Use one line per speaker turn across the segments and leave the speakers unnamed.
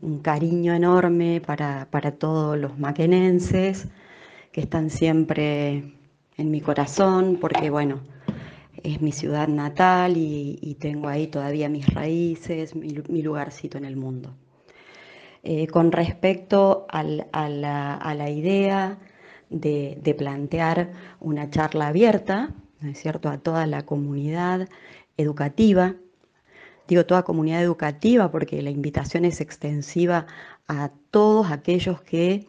un cariño enorme para, todos los maquenenses que están siempre en mi corazón, porque bueno, es mi ciudad natal y, tengo ahí todavía mis raíces, mi, lugarcito en el mundo. Eh, con respecto a, la, idea de, de, plantear una charla abierta, ¿no es cierto?, a toda la comunidad educativa, digo toda comunidad educativa, porque la invitación es extensiva a todos aquellos que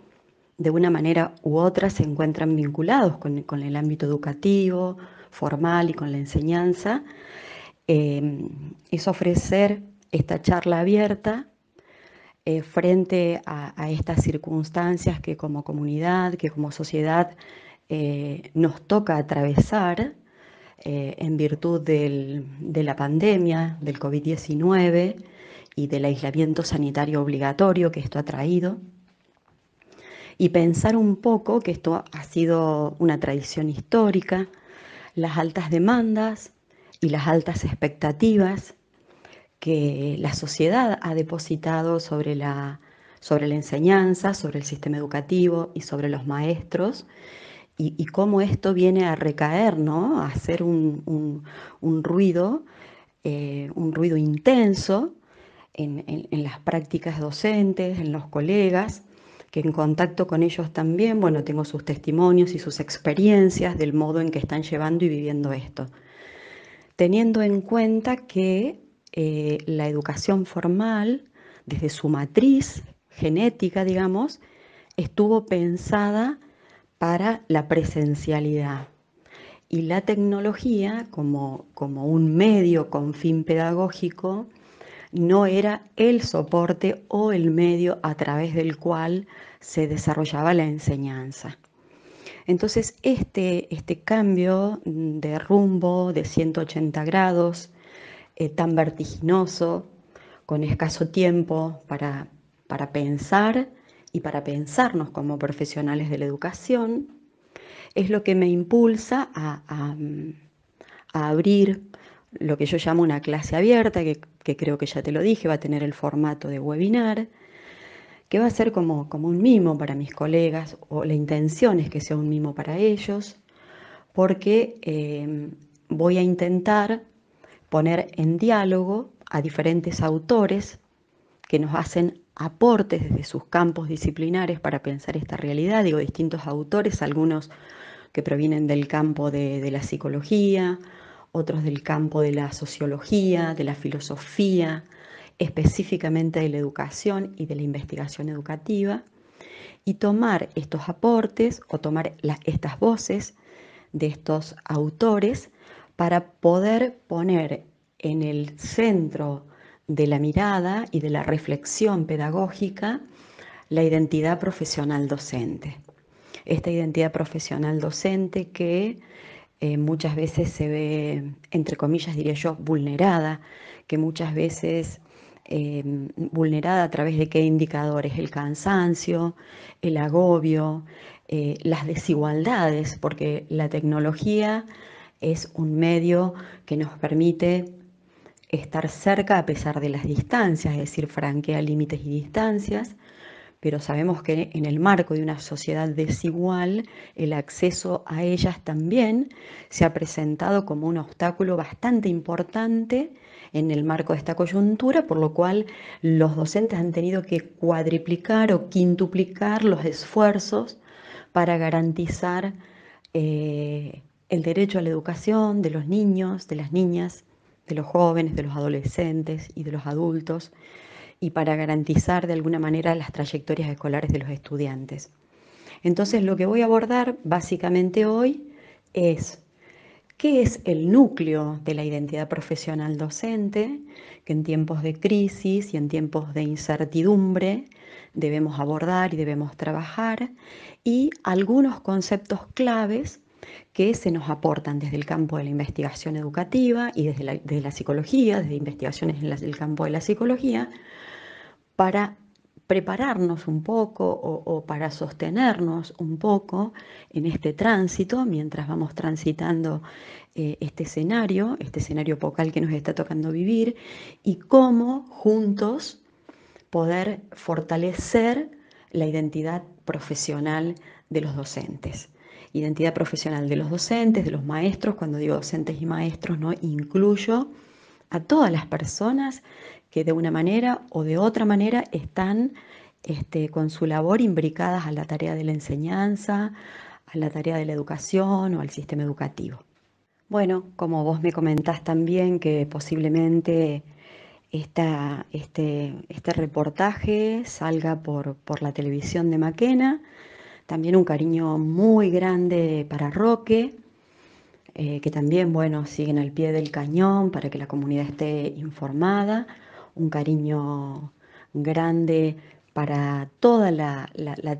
de una manera u otra se encuentran vinculados con, el ámbito educativo, formal y con la enseñanza, eh, es ofrecer esta charla abierta eh, frente a, estas circunstancias que como comunidad, que como sociedad eh, nos toca atravesar eh, en virtud de la pandemia, del COVID-19 y del aislamiento sanitario obligatorio que esto ha traído. Y pensar un poco que esto ha sido una tradición histórica, las altas demandas y las altas expectativas que la sociedad ha depositado sobre la, sobre la enseñanza, sobre el sistema educativo y sobre los maestros, y, cómo esto viene a recaer, ¿no? A hacer un, ruido, eh, un ruido intenso en, las prácticas docentes, en los colegas, que en contacto con ellos también, bueno, tengo sus testimonios y sus experiencias del modo en que están llevando y viviendo esto. Teniendo en cuenta que eh, la educación formal, desde su matriz genética, digamos, estuvo pensada para la presencialidad. Y la tecnología, como, como un medio con fin pedagógico, no era el soporte o el medio a través del cual se desarrollaba la enseñanza. Entonces, este, este cambio de rumbo de 180 grados, eh, tan vertiginoso, con escaso tiempo para, para pensar, y para pensarnos como profesionales de la educación, es lo que me impulsa a, abrir lo que yo llamo una clase abierta, que, creo que ya te lo dije, va a tener el formato de webinar, que va a ser como, como un mimo para mis colegas, o la intención es que sea un mimo para ellos, porque eh, voy a intentar poner en diálogo a diferentes autores que nos hacen aportes desde sus campos disciplinares para pensar esta realidad, digo, distintos autores, algunos que provienen del campo de, la psicología, otros del campo de la sociología, de la filosofía, específicamente de la educación y de la investigación educativa, y tomar estos aportes o tomar estas voces de estos autores para poder poner en el centro de la mirada y de la reflexión pedagógica la identidad profesional docente. Esta identidad profesional docente que eh, muchas veces se ve, entre comillas diría yo, vulnerada, que muchas veces em, vulnerada a través de qué indicadores, el cansancio, el agobio, eh, las desigualdades, porque la tecnología es un medio que nos permite estar cerca a pesar de las distancias, es decir, franquea límites y distancias, pero sabemos que en el marco de una sociedad desigual, el acceso a ellas también se ha presentado como un obstáculo bastante importante en el marco de esta coyuntura, por lo cual los docentes han tenido que cuadriplicar o quintuplicar los esfuerzos para garantizar eh, el derecho a la educación de los niños, de las niñas de los jóvenes, de los adolescentes y de los adultos, y para garantizar de alguna manera las trayectorias escolares de los estudiantes. Entonces, lo que voy a abordar básicamente hoy es qué es el núcleo de la identidad profesional docente, que en tiempos de crisis y en tiempos de incertidumbre debemos abordar y debemos trabajar, y algunos conceptos claves que se nos aportan desde el campo de la investigación educativa y desde la, psicología, desde investigaciones en el campo de la psicología, para prepararnos un poco o, para sostenernos un poco en este tránsito mientras vamos transitando eh, este escenario, este escenario focal que nos está tocando vivir y cómo juntos poder fortalecer la identidad profesional de los docentes identidad profesional de los docentes, de los maestros, cuando digo docentes y maestros, ¿no? incluyo a todas las personas que de una manera o de otra manera están este, con su labor imbricadas a la tarea de la enseñanza, a la tarea de la educación o al sistema educativo. Bueno, como vos me comentás también que posiblemente este, este reportaje salga por, por la televisión de Maquena, también un cariño muy grande para Roque, eh, que también, bueno, siguen al pie del cañón para que la comunidad esté informada. Un cariño grande para toda la,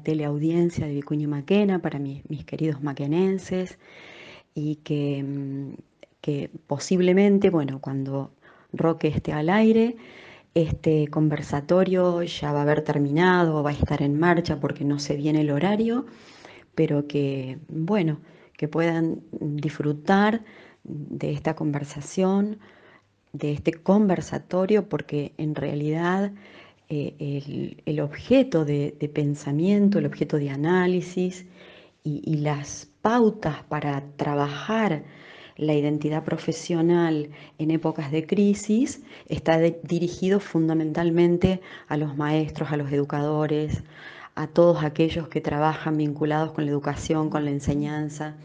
teleaudiencia de Vicuña y Maquena, para mis queridos maquenenses, y que, mm, que posiblemente, bueno, cuando Roque esté al aire, este conversatorio ya va a haber terminado, va a estar en marcha porque no se viene el horario, pero que, bueno, que puedan disfrutar de esta conversación, de este conversatorio, porque en realidad eh, el, objeto de, pensamiento, el objeto de análisis y las pautas para trabajar la identidad profesional en épocas de crisis está dirigida dirigido fundamentalmente a los maestros, a los educadores, a todos aquellos que trabajan vinculados con la educación, con la enseñanza,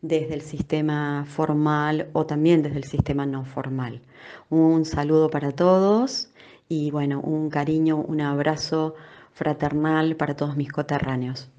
desde el sistema formal o también desde el sistema no formal. Un saludo para todos y bueno, un cariño, un abrazo fraternal para todos mis coterráneos.